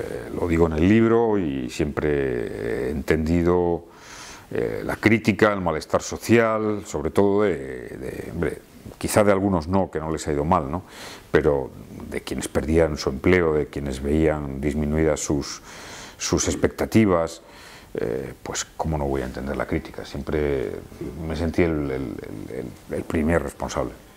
Eh, lo digo en el libro y siempre he entendido eh, la crítica, el malestar social, sobre todo de, quizá de algunos no, que no les ha ido mal, ¿no? pero de quienes perdían su empleo, de quienes veían disminuidas sus, sus expectativas, eh, pues cómo no voy a entender la crítica. Siempre me sentí el primer responsable.